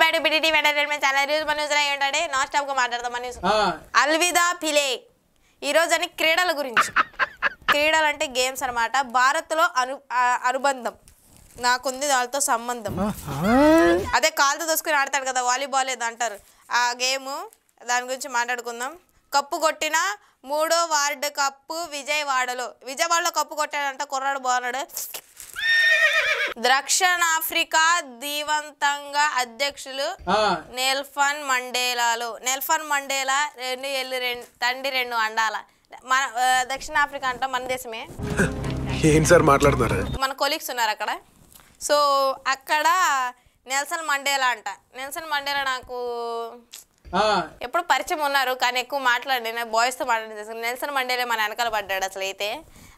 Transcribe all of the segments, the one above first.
back to BDT entertainment channel ఈరోజు మన news ఏంటంటే నాన్ స్టాప్ గా మాట్లాడదాం మన న్యూస్ అల్విదా ఫిలే ఈ రోజు అని క్రీడల గురించి క్రీడలు అంటే గేమ్స్ అనమాట భారత్లో అను అనుబంధం నాకుంది దానితో సంబంధం అదే కాలుతో తోసుకుని ఆడతాడు కదా వాలీబాల్ ఏదో అంటారు ఆ గేమ్ దాని గురించి మాట్లాడుకుందాం కప్పు కొట్టిన మూడో వార్డు కప్పు విజయవాడలో విజయవాడలో కప్పు కొట్టాడంట కుర్రాడు బాగున్నాడు దక్షిణాఫ్రికా దీవంతంగా అధ్యక్షులు నెల్ఫన్ మండేలాలు నెల్ఫన్ మండేలా రెండు ఎల్లు రెండు తండ్రి రెండు అండాల మన దక్షిణాఫ్రికా అంట మన దేశమే ఏం సార్ మాట్లాడుతున్నారు మన కొలీగ్స్ ఉన్నారు అక్కడ సో అక్కడ నెల్సన్ మండేలా అంట నెల్సన్ మండేలా నాకు ఎప్పుడు పరిచయం ఉన్నారు కానీ ఎక్కువ మాట్లాడి బాయ్స్తో మాట్లాడి నెల్సన్ మండేలే మన వెనకాల పడ్డాడు అసలు అయితే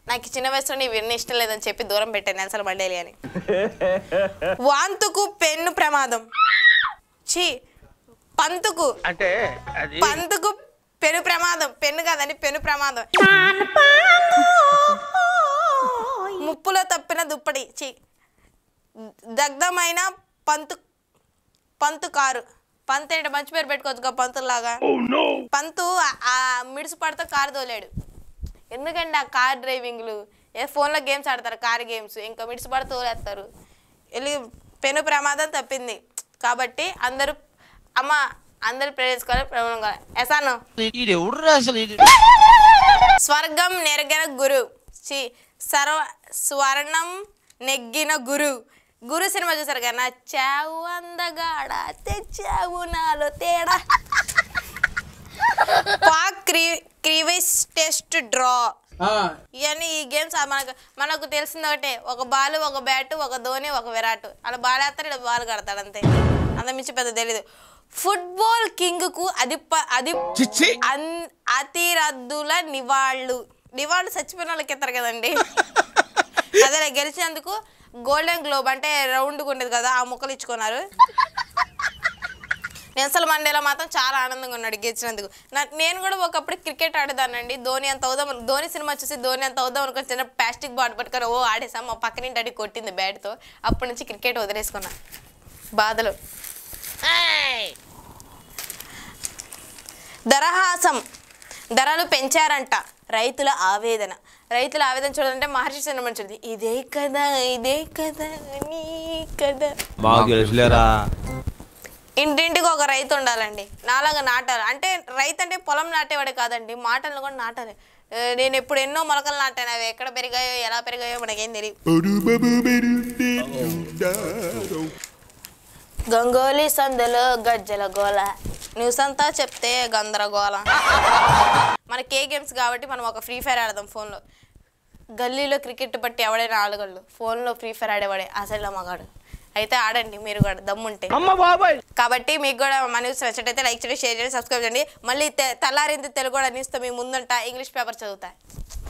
నాకు చిన్న వయసులో విన్న ఇష్టం లేదని చెప్పి దూరం పెట్టాను అసలు మండేలి అని వాంతుకు పెన్ను ప్రమాదం చీ పంతుకు అంటే పంతుకు పెను ప్రమాదం పెన్ను కాదండి పెను ప్రమాదం ముప్పులో తప్పిన దుప్పటి చీ దగ్ధమైన పంతు పంతు కారు పంతు ఏంటంటే మంచి పేరు పెట్టుకోవచ్చు పంతులాగా oh, పంతు మిడిసి పడితే కారు తోలేడు ఎందుకండి ఆ కార్ డ్రైవింగ్లు ఏ ఫోన్లో గేమ్స్ ఆడతారు కార్ గేమ్స్ ఇంకా మిడిసి పడి తోలేస్తారు వెళ్ళి పెను ప్రమాదం తప్పింది కాబట్టి అందరూ అమ్మ అందరు ప్రేరేసుకోవాలి స్వర్గం నెరగిన గురు సర్వ స్వర్ణం నెగ్గిన గురు గురు సినిమా చూసారు కదా నచ్చావు అందగాడ తెచ్చావు నాలో తేడా పాక్ క్రివిస్ టెస్ట్ డ్రా ఇవన్నీ ఈ గేమ్స్ మనకు మనకు తెలిసింది ఒకటే ఒక బాల్ ఒక బ్యాట్ ఒక ధోని ఒక విరాట్ అలా బాల్ వేస్తాడు ఇలా బాల్ కడతాడు అంతే అంతమించి పెద్ద తెలీదు ఫుట్బాల్ కింగ్ కు అది అది అతిరద్దుల నివాళ్ళు నివాళ్ళు చచ్చిపోయిన వాళ్ళకి ఇస్తారు కదండి అదే గెలిచినందుకు గోల్డెన్ గ్లోబ్ అంటే రౌండ్గా ఉండేది కదా ఆ మొక్కలు ఇచ్చుకున్నారు నెల్సల్ మండేలో మాత్రం చాలా ఆనందంగా ఉన్నాడు గెలిచినందుకు నేను కూడా ఒకప్పుడు క్రికెట్ ఆడేదానండి ధోని అంత అవుదాం ధోని సినిమా చూసి ధోని అంత అవుదాం అనుకుని చిన్న ప్లాస్టిక్ బాట్ పట్టుకొని ఓ ఆడేసాం మా పక్కన ఇంటి అడిగి కొట్టింది బ్యాట్తో అప్పటి నుంచి క్రికెట్ వదిలేసుకున్నా బాధలు ధరహాసం ధరలు పెంచారంట రైతుల ఆవేదన రైతుల ఆవేదన చూడాలంటే మహర్షి సినిమా చూడండి ఇదే కదా ఇదే కదా నీ కదా ఇంటింటికి ఒక రైతు ఉండాలండి నాలాగా నాటాలి అంటే రైతు అంటే పొలం నాటేవాడు కాదండి మాటలను కూడా నాటాలి నేను ఎప్పుడు ఎన్నో మొలకలు నాటాను అవి ఎక్కడ పెరిగాయో ఎలా పెరిగాయో మనకేం తెలియదు గంగోలీ సందులో గజ్జల గోల న్యూస్ అంతా చెప్తే గందరగోళ మనకి ఏ గేమ్స్ కాబట్టి మనం ఒక ఫ్రీ ఫైర్ ఆడదాం ఫోన్లో గల్లీలో క్రికెట్ బట్టి ఎవడైనా ఆడగలడు ఫోన్లో ఫ్రీ ఫైర్ ఆడేవాడే అసలు మగాడు అయితే ఆడండి మీరు కూడా దమ్ముంటే కాబట్టి మీకు కూడా మన న్యూస్ నచ్చినట్టయితే లైక్ చేయండి షేర్ చేయండి సబ్స్క్రైబ్ చేయండి మళ్ళీ తెల్లారింది తెలుగు కూడా న్యూస్తో మీ ముందుంటా ఇంగ్లీష్ పేపర్ చదువుతా